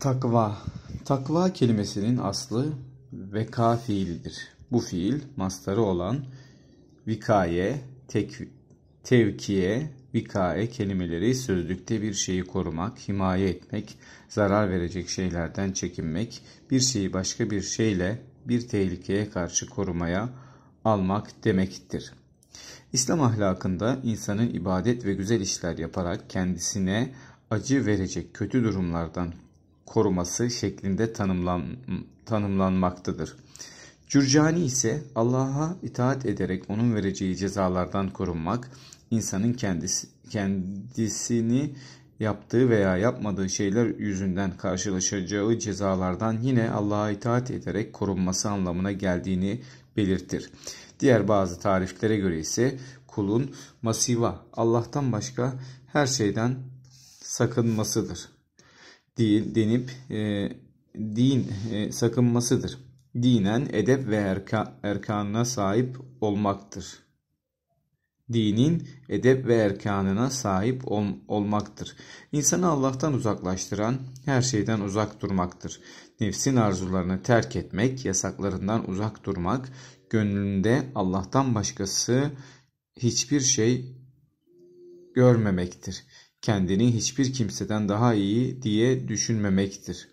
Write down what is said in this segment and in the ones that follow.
Takva. Takva kelimesinin aslı veka fiilidir. Bu fiil mastarı olan vikaye, tek, tevkiye, vikaye kelimeleri sözlükte bir şeyi korumak, himaye etmek, zarar verecek şeylerden çekinmek, bir şeyi başka bir şeyle bir tehlikeye karşı korumaya almak demektir. İslam ahlakında insanın ibadet ve güzel işler yaparak kendisine acı verecek kötü durumlardan koruması şeklinde tanımlan, tanımlanmaktadır. Cürcani ise Allah'a itaat ederek onun vereceği cezalardan korunmak, insanın kendisi, kendisini yaptığı veya yapmadığı şeyler yüzünden karşılaşacağı cezalardan yine Allah'a itaat ederek korunması anlamına geldiğini belirtir. Diğer bazı tariflere göre ise kulun masiva Allah'tan başka her şeyden sakınmasıdır değil denip e, din e, sakınmasıdır. Dinen edep ve erka, erkanına sahip olmaktır. Dinin edep ve erkanına sahip ol, olmaktır. İnsanı Allah'tan uzaklaştıran her şeyden uzak durmaktır. Nefsin arzularını terk etmek, yasaklarından uzak durmak, gönlünde Allah'tan başkası hiçbir şey görmemektir kendini hiçbir kimseden daha iyi diye düşünmemektir.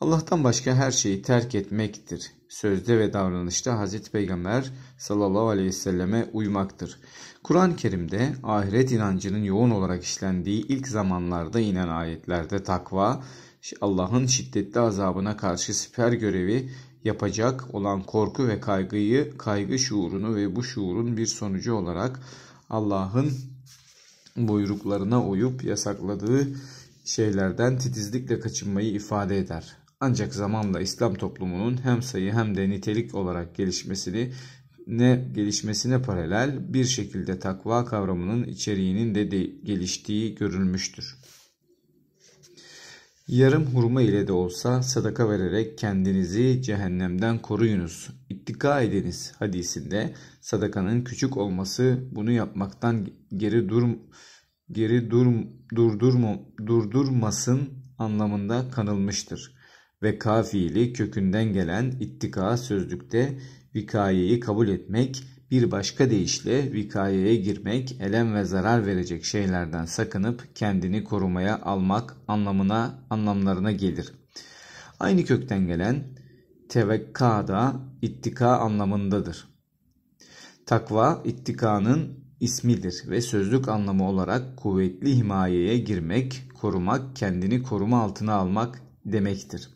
Allah'tan başka her şeyi terk etmektir. Sözde ve davranışta Hz. Peygamber sallallahu aleyhi ve selleme uymaktır. Kur'an-ı Kerim'de ahiret inancının yoğun olarak işlendiği ilk zamanlarda inen ayetlerde takva, Allah'ın şiddetli azabına karşı siper görevi yapacak olan korku ve kaygıyı, kaygı şuurunu ve bu şuurun bir sonucu olarak Allah'ın buyruklarına uyup yasakladığı şeylerden titizlikle kaçınmayı ifade eder. Ancak zamanla İslam toplumunun hem sayı hem de nitelik olarak gelişmesini ne gelişmesine paralel bir şekilde takva kavramının içeriğinin de, de geliştiği görülmüştür. Yarım hurma ile de olsa sadaka vererek kendinizi cehennemden koruyunuz. İttika ediniz hadisinde sadakanın küçük olması bunu yapmaktan geri dur geri dur durdurma durdurmasın anlamında kanılmıştır. Ve kafiili kökünden gelen ittika sözlükte vikayeyi kabul etmek bir başka deyişle vikayeye girmek, elem ve zarar verecek şeylerden sakınıp kendini korumaya almak anlamına anlamlarına gelir. Aynı kökten gelen tevekka da ittika anlamındadır. Takva ittikanın ismidir ve sözlük anlamı olarak kuvvetli himayeye girmek, korumak, kendini koruma altına almak demektir.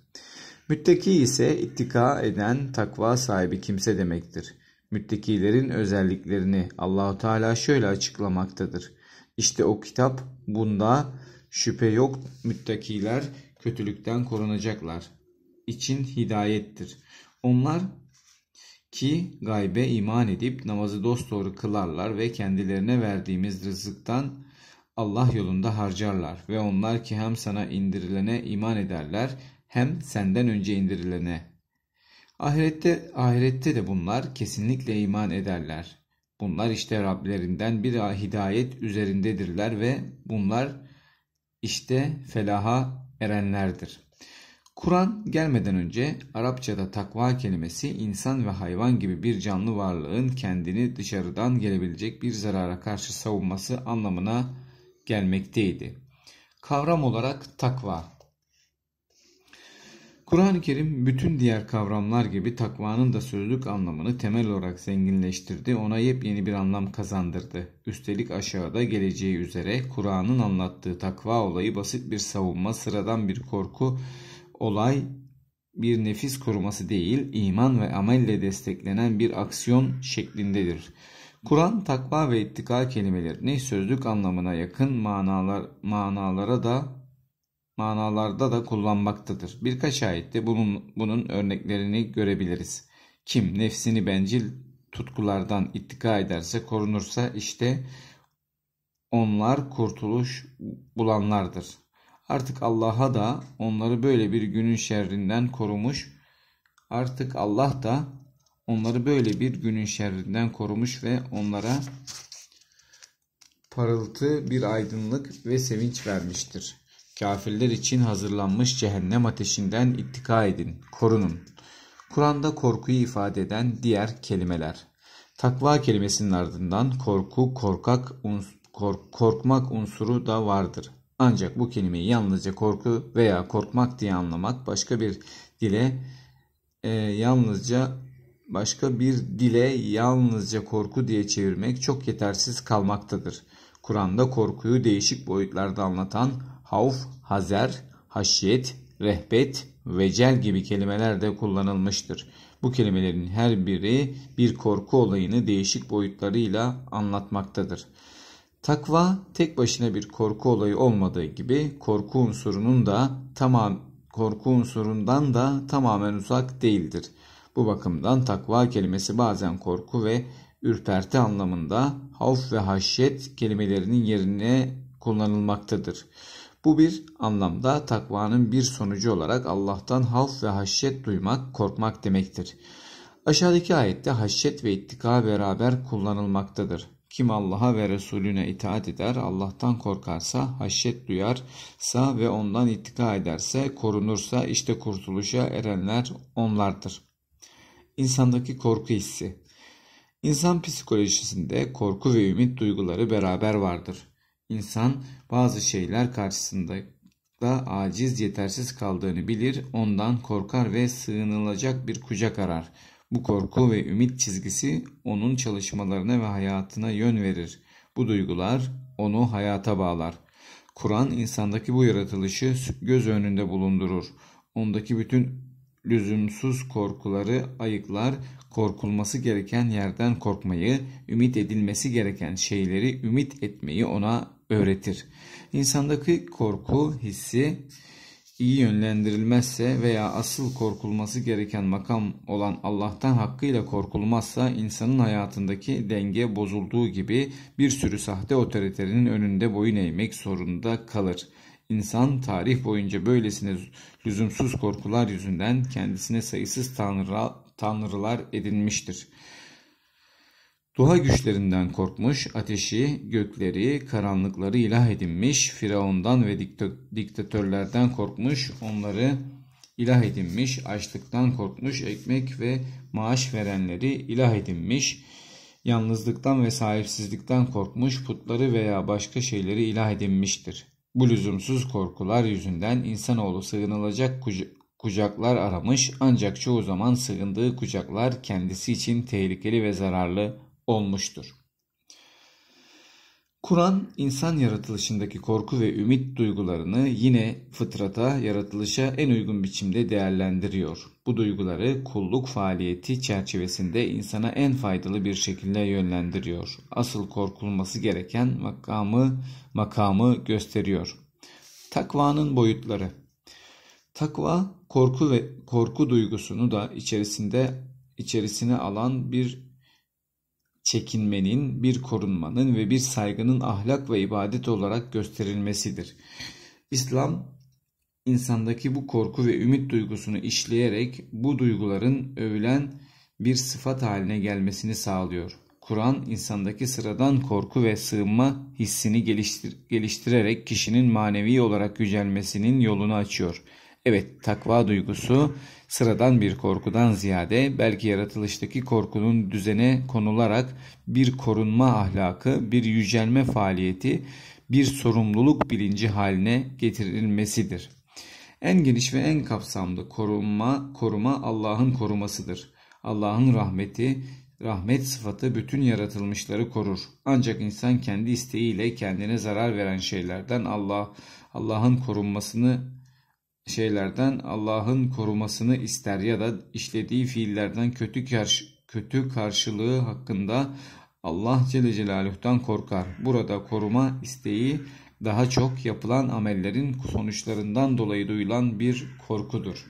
Müttaki ise ittika eden takva sahibi kimse demektir müttakilerin özelliklerini Allahu Teala şöyle açıklamaktadır. İşte o kitap bunda şüphe yok müttakiler kötülükten korunacaklar. için hidayettir. Onlar ki gaybe iman edip namazı dosdoğru kılarlar ve kendilerine verdiğimiz rızıktan Allah yolunda harcarlar ve onlar ki hem sana indirilene iman ederler hem senden önce indirilene Ahirette, ahirette de bunlar kesinlikle iman ederler. Bunlar işte Rablerinden bir hidayet üzerindedirler ve bunlar işte felaha erenlerdir. Kur'an gelmeden önce Arapçada takva kelimesi insan ve hayvan gibi bir canlı varlığın kendini dışarıdan gelebilecek bir zarara karşı savunması anlamına gelmekteydi. Kavram olarak takva Kur'an-ı Kerim bütün diğer kavramlar gibi takvanın da sözlük anlamını temel olarak zenginleştirdi, ona yepyeni bir anlam kazandırdı. Üstelik aşağıda geleceği üzere Kur'an'ın anlattığı takva olayı basit bir savunma, sıradan bir korku, olay bir nefis koruması değil, iman ve amelle desteklenen bir aksiyon şeklindedir. Kur'an takva ve ittika kelimelerini sözlük anlamına yakın manalar, manalara da manalarda da kullanmaktadır. Birkaç ayette bunun, bunun örneklerini görebiliriz. Kim nefsini bencil tutkulardan ittika ederse, korunursa işte onlar kurtuluş bulanlardır. Artık Allah'a da onları böyle bir günün şerrinden korumuş. Artık Allah da onları böyle bir günün şerrinden korumuş ve onlara parıltı bir aydınlık ve sevinç vermiştir. Kafirler için hazırlanmış cehennem ateşinden ittika edin, korunun. Kur'an'da korkuyu ifade eden diğer kelimeler. Takva kelimesinin ardından korku, korkak, uns kork korkmak unsuru da vardır. Ancak bu kelimeyi yalnızca korku veya korkmak diye anlamak başka bir dile e, yalnızca başka bir dile yalnızca korku diye çevirmek çok yetersiz kalmaktadır. Kur'an'da korkuyu değişik boyutlarda anlatan havf, hazer, haşyet, rehbet, vecel gibi kelimeler de kullanılmıştır. Bu kelimelerin her biri bir korku olayını değişik boyutlarıyla anlatmaktadır. Takva tek başına bir korku olayı olmadığı gibi korku unsurunun da tamam korku unsurundan da tamamen uzak değildir. Bu bakımdan takva kelimesi bazen korku ve ürperti anlamında havf ve haşyet kelimelerinin yerine kullanılmaktadır. Bu bir anlamda takvanın bir sonucu olarak Allah'tan haf ve haşyet duymak, korkmak demektir. Aşağıdaki ayette haşyet ve ittika beraber kullanılmaktadır. Kim Allah'a ve Resulüne itaat eder, Allah'tan korkarsa, haşyet duyarsa ve ondan ittika ederse, korunursa işte kurtuluşa erenler onlardır. İnsandaki korku hissi İnsan psikolojisinde korku ve ümit duyguları beraber vardır. İnsan bazı şeyler karşısında da aciz yetersiz kaldığını bilir, ondan korkar ve sığınılacak bir kucak arar. Bu korku ve ümit çizgisi onun çalışmalarına ve hayatına yön verir. Bu duygular onu hayata bağlar. Kur'an insandaki bu yaratılışı göz önünde bulundurur. Ondaki bütün lüzumsuz korkuları ayıklar, korkulması gereken yerden korkmayı, ümit edilmesi gereken şeyleri ümit etmeyi ona öğretir. İnsandaki korku hissi iyi yönlendirilmezse veya asıl korkulması gereken makam olan Allah'tan hakkıyla korkulmazsa insanın hayatındaki denge bozulduğu gibi bir sürü sahte otoritenin önünde boyun eğmek zorunda kalır. İnsan tarih boyunca böylesine lüzumsuz korkular yüzünden kendisine sayısız tanrı, tanrılar edinmiştir. Duha güçlerinden korkmuş, ateşi, gökleri, karanlıkları ilah edinmiş, Firavundan ve diktatörlerden korkmuş, onları ilah edinmiş, açlıktan korkmuş, ekmek ve maaş verenleri ilah edinmiş, yalnızlıktan ve sahipsizlikten korkmuş, putları veya başka şeyleri ilah edinmiştir. Bu lüzumsuz korkular yüzünden insanoğlu sığınılacak kuca kucaklar aramış ancak çoğu zaman sığındığı kucaklar kendisi için tehlikeli ve zararlı olmuştur. Kur'an insan yaratılışındaki korku ve ümit duygularını yine fıtrata, yaratılışa en uygun biçimde değerlendiriyor. Bu duyguları kulluk faaliyeti çerçevesinde insana en faydalı bir şekilde yönlendiriyor. Asıl korkulması gereken makamı makamı gösteriyor. Takvanın boyutları. Takva korku ve korku duygusunu da içerisinde içerisine alan bir çekinmenin, bir korunmanın ve bir saygının ahlak ve ibadet olarak gösterilmesidir. İslam insandaki bu korku ve ümit duygusunu işleyerek bu duyguların övülen bir sıfat haline gelmesini sağlıyor. Kur'an insandaki sıradan korku ve sığınma hissini geliştir geliştirerek kişinin manevi olarak yücelmesinin yolunu açıyor. Evet takva duygusu sıradan bir korkudan ziyade belki yaratılıştaki korkunun düzene konularak bir korunma ahlakı, bir yücelme faaliyeti, bir sorumluluk bilinci haline getirilmesidir. En geniş ve en kapsamlı korunma, koruma Allah'ın korumasıdır. Allah'ın rahmeti, rahmet sıfatı bütün yaratılmışları korur. Ancak insan kendi isteğiyle kendine zarar veren şeylerden Allah Allah'ın korunmasını şeylerden Allah'ın korumasını ister ya da işlediği fiillerden kötü karş kötü karşılığı hakkında Allah Celle Celaluh'tan korkar. Burada koruma isteği daha çok yapılan amellerin sonuçlarından dolayı duyulan bir korkudur.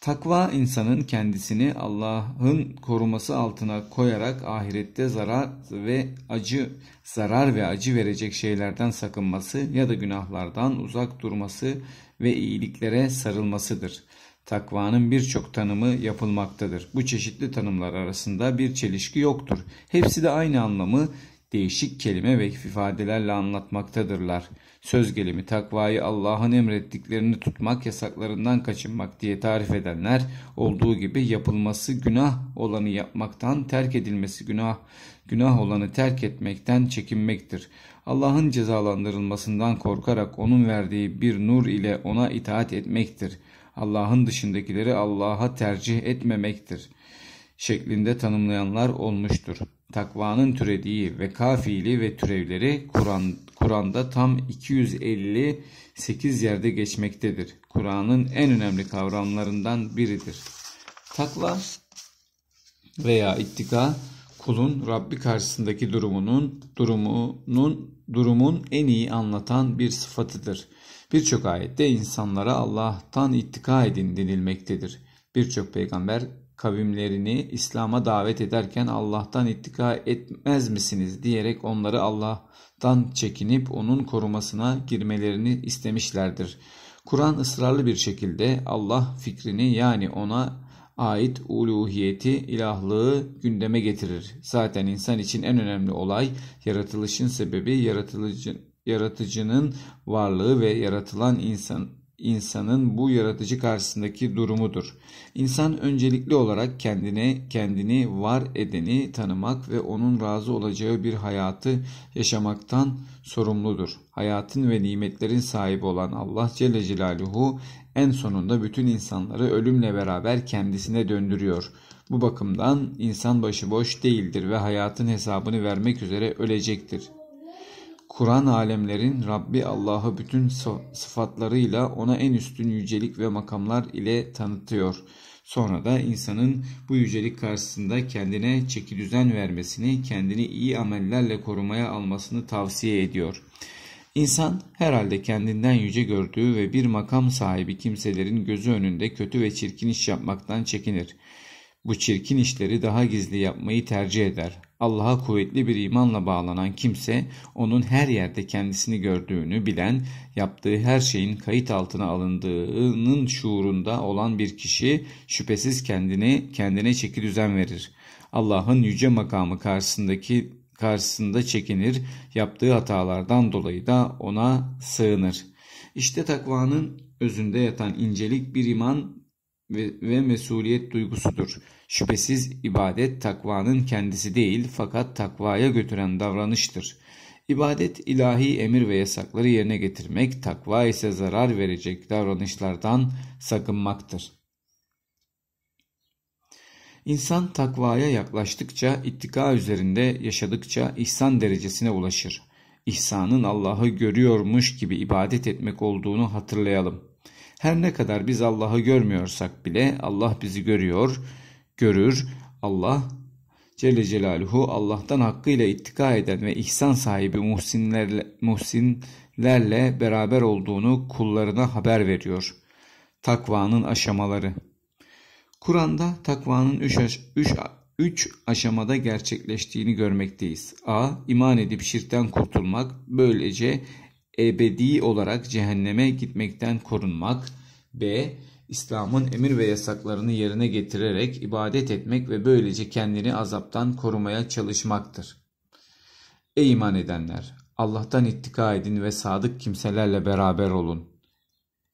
Takva insanın kendisini Allah'ın koruması altına koyarak ahirette zarar ve acı zarar ve acı verecek şeylerden sakınması ya da günahlardan uzak durması ve iyiliklere sarılmasıdır. Takvanın birçok tanımı yapılmaktadır. Bu çeşitli tanımlar arasında bir çelişki yoktur. Hepsi de aynı anlamı değişik kelime ve ifadelerle anlatmaktadırlar. Söz gelimi takvayı Allah'ın emrettiklerini tutmak, yasaklarından kaçınmak diye tarif edenler olduğu gibi yapılması günah olanı yapmaktan, terk edilmesi günah, günah olanı terk etmekten çekinmektir. Allah'ın cezalandırılmasından korkarak onun verdiği bir nur ile ona itaat etmektir. Allah'ın dışındakileri Allah'a tercih etmemektir şeklinde tanımlayanlar olmuştur. Takvanın türediği ve kafili ve türevleri Kur'an Kur'an'da tam 258 yerde geçmektedir. Kur'an'ın en önemli kavramlarından biridir. Takla veya ittika kulun Rabbi karşısındaki durumunun durumunun durumun en iyi anlatan bir sıfatıdır. Birçok ayette insanlara Allah'tan ittika edin denilmektedir. Birçok peygamber kavimlerini İslam'a davet ederken Allah'tan ittika etmez misiniz diyerek onları Allah'tan çekinip onun korumasına girmelerini istemişlerdir. Kur'an ısrarlı bir şekilde Allah fikrini yani ona ait uluhiyeti, ilahlığı gündeme getirir. Zaten insan için en önemli olay yaratılışın sebebi yaratıcı, yaratıcının varlığı ve yaratılan insan insanın bu yaratıcı karşısındaki durumudur. İnsan öncelikli olarak kendine kendini var edeni tanımak ve onun razı olacağı bir hayatı yaşamaktan sorumludur. Hayatın ve nimetlerin sahibi olan Allah Celle Celaluhu en sonunda bütün insanları ölümle beraber kendisine döndürüyor. Bu bakımdan insan başı boş değildir ve hayatın hesabını vermek üzere ölecektir. Kur'an alemlerin Rabbi Allah'ı bütün sıfatlarıyla ona en üstün yücelik ve makamlar ile tanıtıyor. Sonra da insanın bu yücelik karşısında kendine düzen vermesini, kendini iyi amellerle korumaya almasını tavsiye ediyor. İnsan herhalde kendinden yüce gördüğü ve bir makam sahibi kimselerin gözü önünde kötü ve çirkin iş yapmaktan çekinir. Bu çirkin işleri daha gizli yapmayı tercih eder. Allah'a kuvvetli bir imanla bağlanan kimse onun her yerde kendisini gördüğünü bilen, yaptığı her şeyin kayıt altına alındığının şuurunda olan bir kişi şüphesiz kendini kendine çeki düzen verir. Allah'ın yüce makamı karşısındaki karşısında çekinir, yaptığı hatalardan dolayı da ona sığınır. İşte takvanın özünde yatan incelik bir iman ve, ve mesuliyet duygusudur. Şüphesiz ibadet takvanın kendisi değil fakat takvaya götüren davranıştır. İbadet ilahi emir ve yasakları yerine getirmek, takva ise zarar verecek davranışlardan sakınmaktır. İnsan takvaya yaklaştıkça, ittika üzerinde yaşadıkça ihsan derecesine ulaşır. İhsanın Allah'ı görüyormuş gibi ibadet etmek olduğunu hatırlayalım. Her ne kadar biz Allah'ı görmüyorsak bile Allah bizi görüyor, görür. Allah Celle Celaluhu Allah'tan hakkıyla ittika eden ve ihsan sahibi muhsinlerle, muhsinlerle beraber olduğunu kullarına haber veriyor. Takvanın aşamaları Kur'an'da takvanın 3 üç, üç, üç aşamada gerçekleştiğini görmekteyiz. A. iman edip şirkten kurtulmak, böylece ebedi olarak cehenneme gitmekten korunmak. B. İslam'ın emir ve yasaklarını yerine getirerek ibadet etmek ve böylece kendini azaptan korumaya çalışmaktır. Ey iman edenler! Allah'tan ittika edin ve sadık kimselerle beraber olun.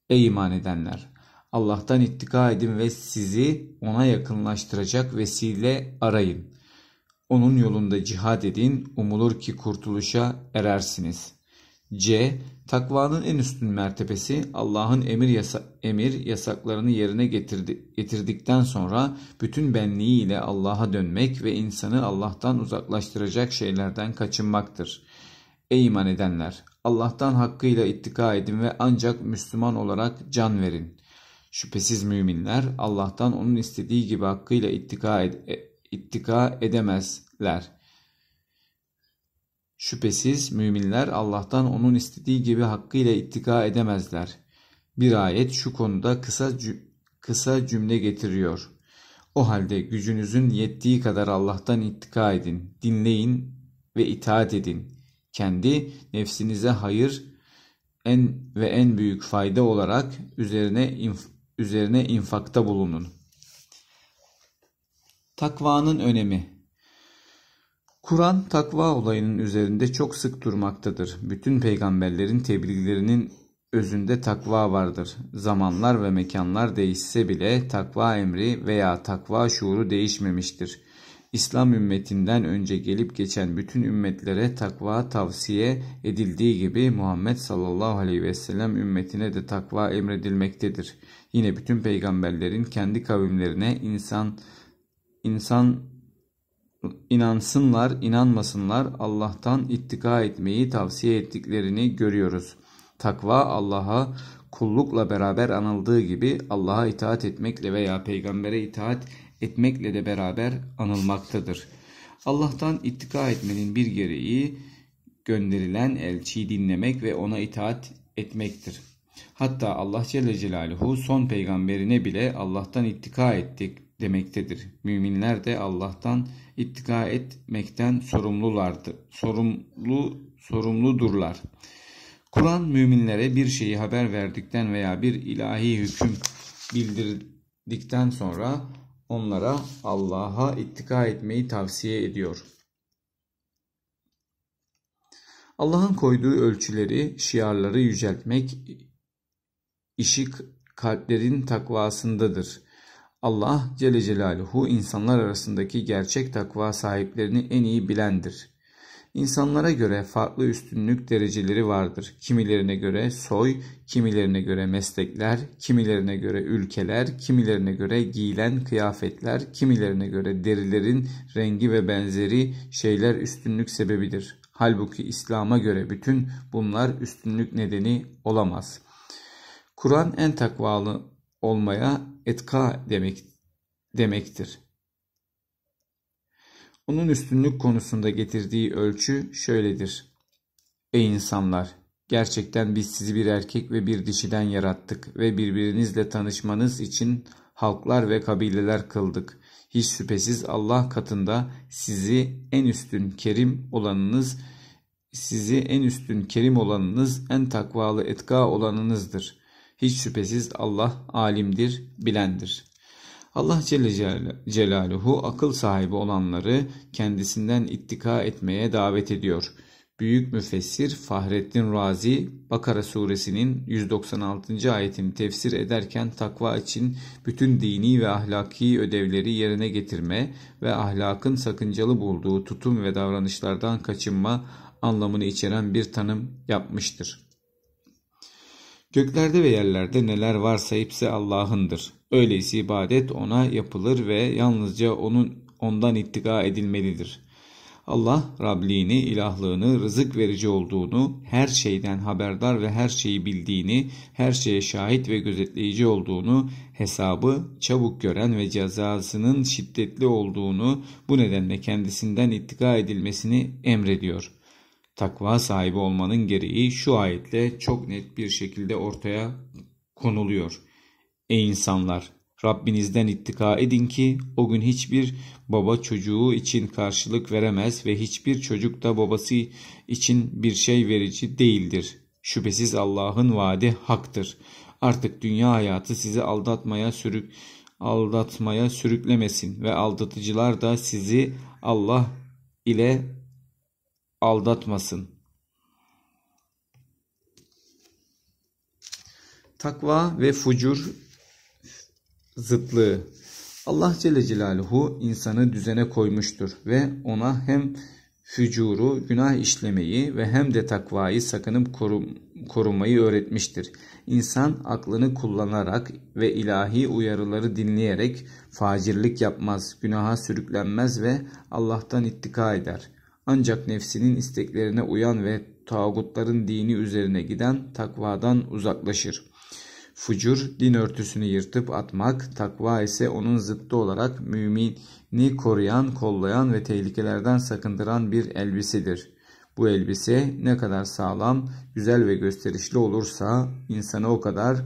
Ey iman edenler! Allah'tan ittika edin ve sizi ona yakınlaştıracak vesile arayın. Onun yolunda cihad edin, umulur ki kurtuluşa erersiniz.'' C. Takvanın en üstün mertebesi Allah'ın emir, yasa emir yasaklarını yerine getirdi getirdikten sonra bütün benliğiyle Allah'a dönmek ve insanı Allah'tan uzaklaştıracak şeylerden kaçınmaktır. Ey iman edenler! Allah'tan hakkıyla ittika edin ve ancak Müslüman olarak can verin. Şüphesiz müminler Allah'tan onun istediği gibi hakkıyla ittika, ed e, ittika edemezler.'' Şüphesiz müminler Allah'tan onun istediği gibi hakkıyla ittika edemezler. Bir ayet şu konuda kısa, kısa cümle getiriyor. O halde gücünüzün yettiği kadar Allah'tan ittika edin, dinleyin ve itaat edin. Kendi nefsinize hayır en ve en büyük fayda olarak üzerine inf üzerine infakta bulunun. Takvanın önemi Kur'an takva olayının üzerinde çok sık durmaktadır. Bütün peygamberlerin tebliğlerinin özünde takva vardır. Zamanlar ve mekanlar değişse bile takva emri veya takva şuuru değişmemiştir. İslam ümmetinden önce gelip geçen bütün ümmetlere takva tavsiye edildiği gibi Muhammed sallallahu aleyhi ve sellem ümmetine de takva emredilmektedir. Yine bütün peygamberlerin kendi kavimlerine insan insan inansınlar, inanmasınlar Allah'tan ittika etmeyi tavsiye ettiklerini görüyoruz. Takva Allah'a kullukla beraber anıldığı gibi Allah'a itaat etmekle veya peygambere itaat etmekle de beraber anılmaktadır. Allah'tan ittika etmenin bir gereği gönderilen elçiyi dinlemek ve ona itaat etmektir. Hatta Allah Celle Celaluhu son peygamberine bile Allah'tan ittika ettik demektedir. Müminler de Allah'tan ittika etmekten sorumlulardır. Sorumlu sorumludurlar. Kur'an müminlere bir şeyi haber verdikten veya bir ilahi hüküm bildirdikten sonra onlara Allah'a ittika etmeyi tavsiye ediyor. Allah'ın koyduğu ölçüleri, şiarları yüceltmek işi kalplerin takvasındadır. Allah Celle Celaluhu insanlar arasındaki gerçek takva sahiplerini en iyi bilendir. İnsanlara göre farklı üstünlük dereceleri vardır. Kimilerine göre soy, kimilerine göre meslekler, kimilerine göre ülkeler, kimilerine göre giyilen kıyafetler, kimilerine göre derilerin rengi ve benzeri şeyler üstünlük sebebidir. Halbuki İslam'a göre bütün bunlar üstünlük nedeni olamaz. Kur'an en takvalı olmaya etka demek demektir. Onun üstünlük konusunda getirdiği ölçü şöyledir. Ey insanlar! Gerçekten biz sizi bir erkek ve bir dişiden yarattık ve birbirinizle tanışmanız için halklar ve kabileler kıldık. Hiç şüphesiz Allah katında sizi en üstün kerim olanınız, sizi en üstün kerim olanınız, en takvalı etka olanınızdır. Hiç şüphesiz Allah alimdir, bilendir. Allah Celle Celaluhu akıl sahibi olanları kendisinden ittika etmeye davet ediyor. Büyük müfessir Fahrettin Razi Bakara suresinin 196. ayetini tefsir ederken takva için bütün dini ve ahlaki ödevleri yerine getirme ve ahlakın sakıncalı bulduğu tutum ve davranışlardan kaçınma anlamını içeren bir tanım yapmıştır. Göklerde ve yerlerde neler varsa hepsi Allah'ındır. Öyleyse ibadet ona yapılır ve yalnızca onun ondan ittika edilmelidir. Allah Rabliğini, ilahlığını, rızık verici olduğunu, her şeyden haberdar ve her şeyi bildiğini, her şeye şahit ve gözetleyici olduğunu, hesabı çabuk gören ve cezasının şiddetli olduğunu, bu nedenle kendisinden ittika edilmesini emrediyor.'' takva sahibi olmanın gereği şu ayetle çok net bir şekilde ortaya konuluyor. Ey insanlar! Rabbinizden ittika edin ki o gün hiçbir baba çocuğu için karşılık veremez ve hiçbir çocuk da babası için bir şey verici değildir. Şüphesiz Allah'ın vaadi haktır. Artık dünya hayatı sizi aldatmaya sürük aldatmaya sürüklemesin ve aldatıcılar da sizi Allah ile aldatmasın. Takva ve fucur zıtlığı. Allah Celle Celaluhu insanı düzene koymuştur ve ona hem fücuru, günah işlemeyi ve hem de takvayı sakınıp korumayı öğretmiştir. İnsan aklını kullanarak ve ilahi uyarıları dinleyerek facirlik yapmaz, günaha sürüklenmez ve Allah'tan ittika eder.'' Ancak nefsinin isteklerine uyan ve tağutların dini üzerine giden takvadan uzaklaşır. Fucur din örtüsünü yırtıp atmak, takva ise onun zıttı olarak mümini koruyan, kollayan ve tehlikelerden sakındıran bir elbisedir. Bu elbise ne kadar sağlam, güzel ve gösterişli olursa insanı o kadar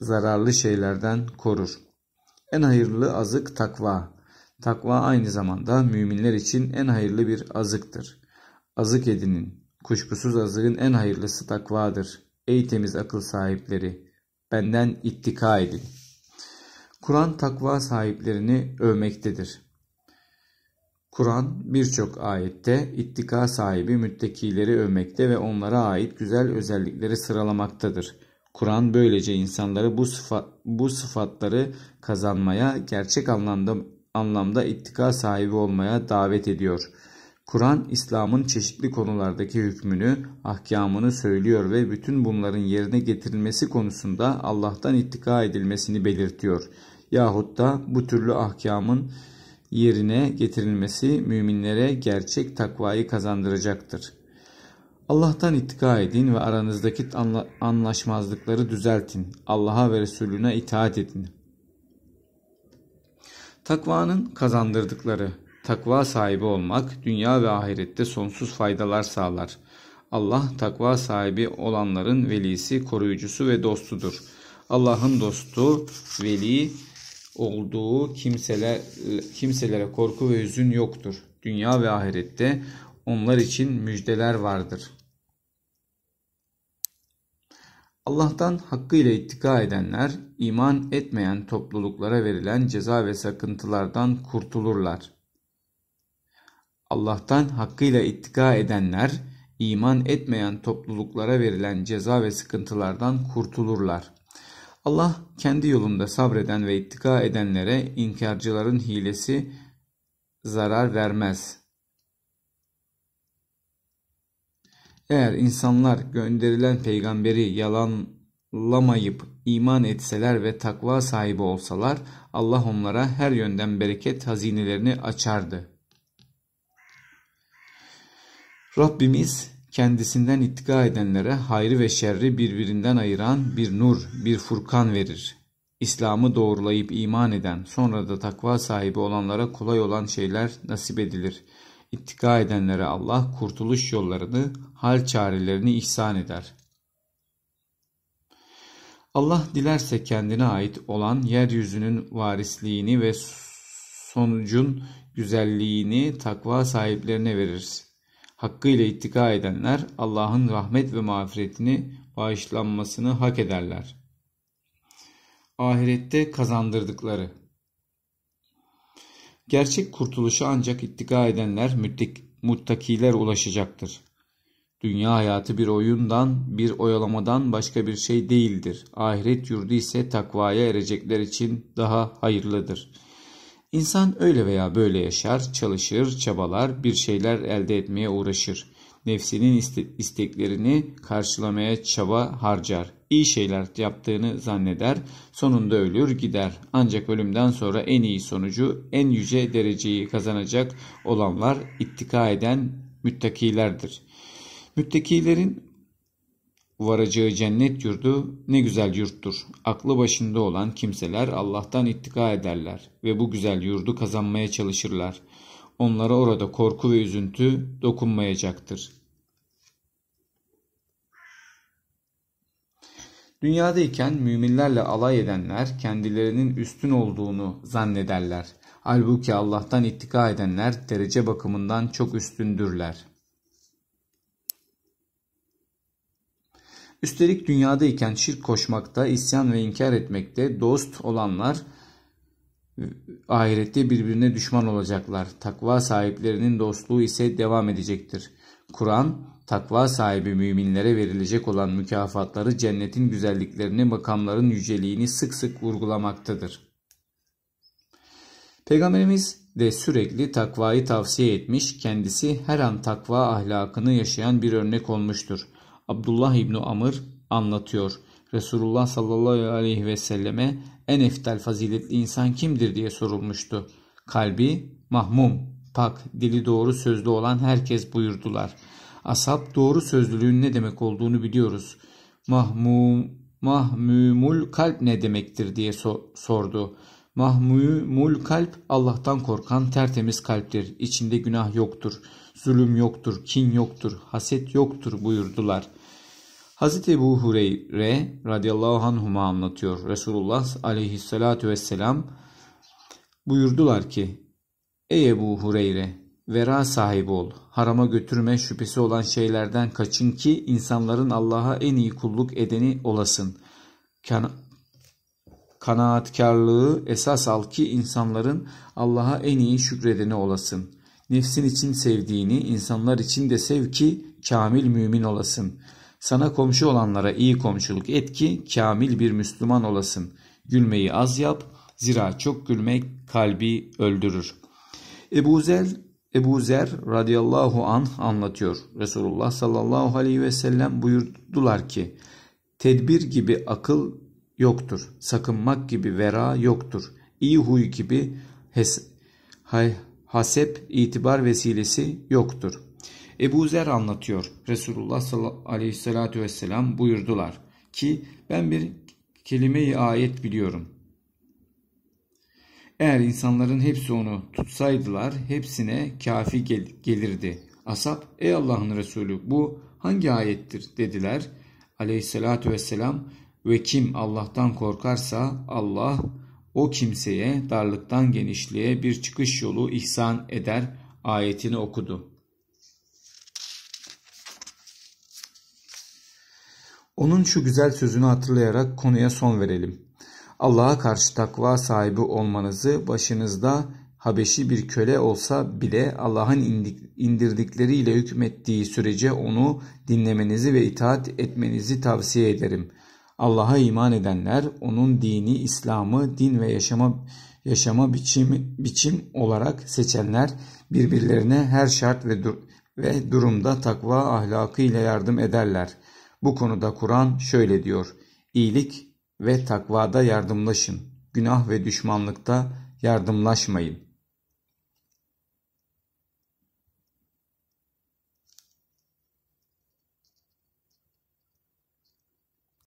zararlı şeylerden korur. En hayırlı azık takva, Takva aynı zamanda müminler için en hayırlı bir azıktır. Azık edinin. Kuşkusuz azığın en hayırlısı takvadır. Ey temiz akıl sahipleri! Benden ittika edin. Kur'an takva sahiplerini övmektedir. Kur'an birçok ayette ittika sahibi müttekileri övmekte ve onlara ait güzel özellikleri sıralamaktadır. Kur'an böylece insanları bu, sıfat, bu sıfatları kazanmaya gerçek anlamda anlamda ittika sahibi olmaya davet ediyor. Kur'an İslam'ın çeşitli konulardaki hükmünü, ahkamını söylüyor ve bütün bunların yerine getirilmesi konusunda Allah'tan ittika edilmesini belirtiyor. Yahut da bu türlü ahkamın yerine getirilmesi müminlere gerçek takvayı kazandıracaktır. Allah'tan ittika edin ve aranızdaki anlaşmazlıkları düzeltin. Allah'a ve Resulüne itaat edin. Takvanın kazandırdıkları takva sahibi olmak dünya ve ahirette sonsuz faydalar sağlar. Allah takva sahibi olanların velisi, koruyucusu ve dostudur. Allah'ın dostu, veli olduğu kimseler, kimselere korku ve hüzün yoktur. Dünya ve ahirette onlar için müjdeler vardır.'' Allah'tan hakkıyla ittika edenler, iman etmeyen topluluklara verilen ceza ve sakıntılardan kurtulurlar. Allah'tan hakkıyla ittika edenler, iman etmeyen topluluklara verilen ceza ve sıkıntılardan kurtulurlar. Allah kendi yolunda sabreden ve ittika edenlere inkarcıların hilesi zarar vermez. Eğer insanlar gönderilen peygamberi yalanlamayıp iman etseler ve takva sahibi olsalar Allah onlara her yönden bereket hazinelerini açardı. Rabbimiz kendisinden ittika edenlere hayrı ve şerri birbirinden ayıran bir nur, bir furkan verir. İslam'ı doğrulayıp iman eden, sonra da takva sahibi olanlara kolay olan şeyler nasip edilir ittika edenlere Allah kurtuluş yollarını, hal çarelerini ihsan eder. Allah dilerse kendine ait olan yeryüzünün varisliğini ve sonucun güzelliğini takva sahiplerine verir. Hakkıyla ittika edenler Allah'ın rahmet ve mağfiretini bağışlanmasını hak ederler. Ahirette kazandırdıkları Gerçek kurtuluşa ancak ittika edenler muttakiler ulaşacaktır. Dünya hayatı bir oyundan, bir oyalamadan başka bir şey değildir. Ahiret yurdu ise takvaya erecekler için daha hayırlıdır. İnsan öyle veya böyle yaşar, çalışır, çabalar, bir şeyler elde etmeye uğraşır nefsinin isteklerini karşılamaya çaba harcar. İyi şeyler yaptığını zanneder, sonunda ölür gider. Ancak ölümden sonra en iyi sonucu, en yüce dereceyi kazanacak olanlar ittika eden müttakilerdir. Müttakilerin varacağı cennet yurdu ne güzel yurttur. Aklı başında olan kimseler Allah'tan ittika ederler ve bu güzel yurdu kazanmaya çalışırlar.'' onlara orada korku ve üzüntü dokunmayacaktır. Dünyadayken müminlerle alay edenler kendilerinin üstün olduğunu zannederler. Halbuki Allah'tan ittika edenler derece bakımından çok üstündürler. Üstelik dünyadayken şirk koşmakta, isyan ve inkar etmekte dost olanlar ahirette birbirine düşman olacaklar. Takva sahiplerinin dostluğu ise devam edecektir. Kur'an takva sahibi müminlere verilecek olan mükafatları cennetin güzelliklerini, makamların yüceliğini sık sık vurgulamaktadır. Peygamberimiz de sürekli takvayı tavsiye etmiş, kendisi her an takva ahlakını yaşayan bir örnek olmuştur. Abdullah İbni Amr anlatıyor. Resulullah sallallahu aleyhi ve selleme en eftal faziletli insan kimdir diye sorulmuştu. Kalbi mahmum, pak, dili doğru sözlü olan herkes buyurdular. Asap doğru sözlülüğün ne demek olduğunu biliyoruz. Mahmum, mahmumul kalp ne demektir diye so sordu. Mahmumul kalp Allah'tan korkan tertemiz kalptir. İçinde günah yoktur, zulüm yoktur, kin yoktur, haset yoktur buyurdular. Hazreti Ebu Hureyre radıyallahu anhuma anlatıyor. Resulullah aleyhissalatu vesselam buyurdular ki Ey Ebu Hureyre vera sahibi ol. Harama götürme şüphesi olan şeylerden kaçın ki insanların Allah'a en iyi kulluk edeni olasın. Kana kanaatkarlığı esas al ki insanların Allah'a en iyi şükredeni olasın. Nefsin için sevdiğini insanlar için de sev ki kamil mümin olasın.'' Sana komşu olanlara iyi komşuluk et ki kamil bir Müslüman olasın. Gülmeyi az yap zira çok gülmek kalbi öldürür. Ebu Zer, Ebu Zer radıyallahu an anlatıyor. Resulullah sallallahu aleyhi ve sellem buyurdular ki tedbir gibi akıl yoktur. Sakınmak gibi vera yoktur. İyi huy gibi hes, hasep itibar vesilesi yoktur. Ebu Zer anlatıyor. Resulullah sallallahu aleyhi vesselam buyurdular ki ben bir kelime-i ayet biliyorum. Eğer insanların hepsi onu tutsaydılar hepsine kafi gel gelirdi. Asap ey Allah'ın Resulü bu hangi ayettir dediler. Aleyhissalatü vesselam ve kim Allah'tan korkarsa Allah o kimseye darlıktan genişliğe bir çıkış yolu ihsan eder ayetini okudu. Onun şu güzel sözünü hatırlayarak konuya son verelim. Allah'a karşı takva sahibi olmanızı başınızda Habeşi bir köle olsa bile Allah'ın indirdikleriyle hükmettiği sürece onu dinlemenizi ve itaat etmenizi tavsiye ederim. Allah'a iman edenler onun dini, İslam'ı, din ve yaşama yaşama biçim biçim olarak seçenler birbirlerine her şart ve dur ve durumda takva ahlakı ile yardım ederler.'' Bu konuda Kur'an şöyle diyor. İyilik ve takvada yardımlaşın. Günah ve düşmanlıkta yardımlaşmayın.